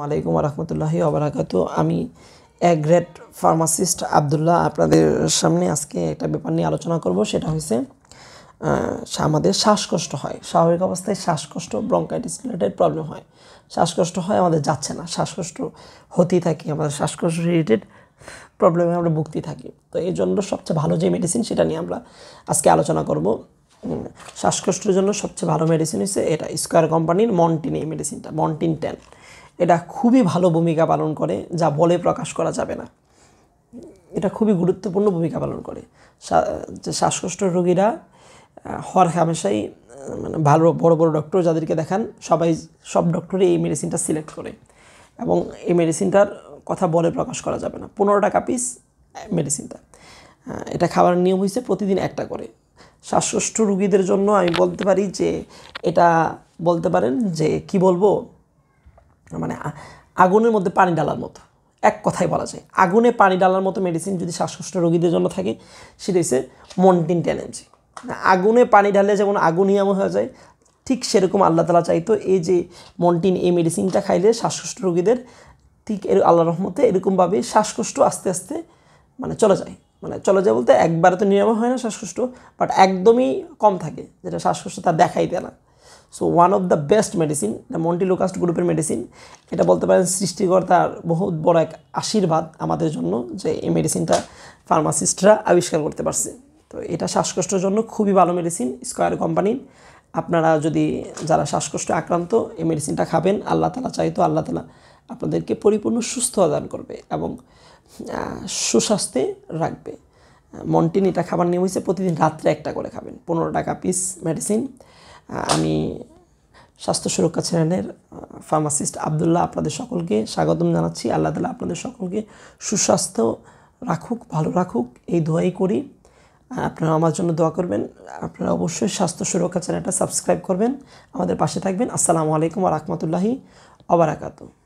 আলাইকুম রহমতুল্লাহি আবরাকাত আমি অ্যাগ্রেট ফার্মাসিস্ট আবদুল্লাহ আপনাদের সামনে আজকে একটা ব্যাপার নিয়ে আলোচনা করব সেটা হয়েছে আমাদের শ্বাসকষ্ট হয় স্বাভাবিক অবস্থায় শ্বাসকষ্ট ব্রঙ্কাইটিস রিলেটেড প্রবলেম হয় শ্বাসকষ্ট হয় আমাদের যাচ্ছে না শ্বাসকষ্ট হতেই থাকে আমাদের শ্বাসকষ্ট রিলেটেড প্রবলেমে আমরা ভুগতে থাকি তো এই জন্য সবচেয়ে ভালো যে মেডিসিন সেটা নিয়ে আমরা আজকে আলোচনা করব শ্বাসকষ্টের জন্য সবচেয়ে ভালো মেডিসিন হচ্ছে এটা স্কোয়ার কোম্পানির মন্টিন এই মেডিসিনটা মন্টিন টেন এটা খুবই ভালো ভূমিকা পালন করে যা বলে প্রকাশ করা যাবে না এটা খুবই গুরুত্বপূর্ণ ভূমিকা পালন করে যে শ্বাসকষ্ট রোগীরা হর হামেশাই মানে ভালো বড় বড় ডক্টর যাদেরকে দেখান সবাই সব ডক্টরই এই মেডিসিনটা সিলেক্ট করে এবং এই মেডিসিনটার কথা বলে প্রকাশ করা যাবে না পনেরো টাকা পিস মেডিসিনটা এটা খাবার নিয়ম হয়েছে প্রতিদিন একটা করে শ্বাসকষ্ট রুগীদের জন্য আমি বলতে পারি যে এটা বলতে পারেন যে কি বলবো মানে আগুনের মধ্যে পানি ডালার মতো এক কথায় বলা যায় আগুনে পানি ডালার মতো মেডিসিন যদি শ্বাসকষ্ট রোগীদের জন্য থাকে সেটা হচ্ছে মন্টিন ট্যালেন্সি মানে আগুনে পানি ঢালে যেমন আগুনিয়াম হয়ে যায় ঠিক সেরকম আল্লাহ তালা চাইতো এই যে মন্টিন এই মেডিসিনটা খাইলে শ্বাসকষ্ট রোগীদের ঠিক এর আল্লাহ রহমতে এরকমভাবে শ্বাসকষ্ট আস্তে আস্তে মানে চলে যায় মানে চলে যায় বলতে একবারে তো নিরাময় হয় না শ্বাসকষ্ট বাট একদমই কম থাকে যেটা শ্বাসকষ্ট তার দেখাই দেয় না so one of the best medicine the montelukast গ্রুপের মেডিসিন এটা বলতে পারেন সৃষ্টিকর্তার বহুত বড় এক আশীর্বাদ আমাদের জন্য যে এই মেডিসিনটা ফার্মাসিস্টরা আবিষ্কার করতে পারছে তো এটা শ্বাসকষ্টের জন্য খুবই ভালো মেডিসিন স্কোয়ার কোম্পানির আপনারা যদি যারা শ্বাসকষ্ট আক্রান্ত এই মেডিসিনটা খাবেন আল্লাহ তালা চাইতো আল্লাহ তালা আপনাদেরকে পরিপূর্ণ সুস্থ দান করবে এবং সুস্বাস্থ্যে রাখবে মন্টিন এটা খাবার নিয়ে হয়েছে প্রতিদিন রাত্রে একটা করে খাবেন পনেরো টাকা পিস মেডিসিন আমি স্বাস্থ্য সুরক্ষা চ্যানেলের ফার্মাসিস্ট আবদুল্লাহ আপনাদের সকলকে স্বাগতম জানাচ্ছি আল্লাহ তালা আপনাদের সকলকে সুস্বাস্থ্য রাখুক ভালো রাখুক এই দোয়াই করি আপনারা আমার জন্য দোয়া করবেন আপনারা অবশ্যই স্বাস্থ্য সুরক্ষা চ্যানেলটা সাবস্ক্রাইব করবেন আমাদের পাশে থাকবেন আসসালামু আলাইকুম রহমতুল্লাহি অবরাকাতু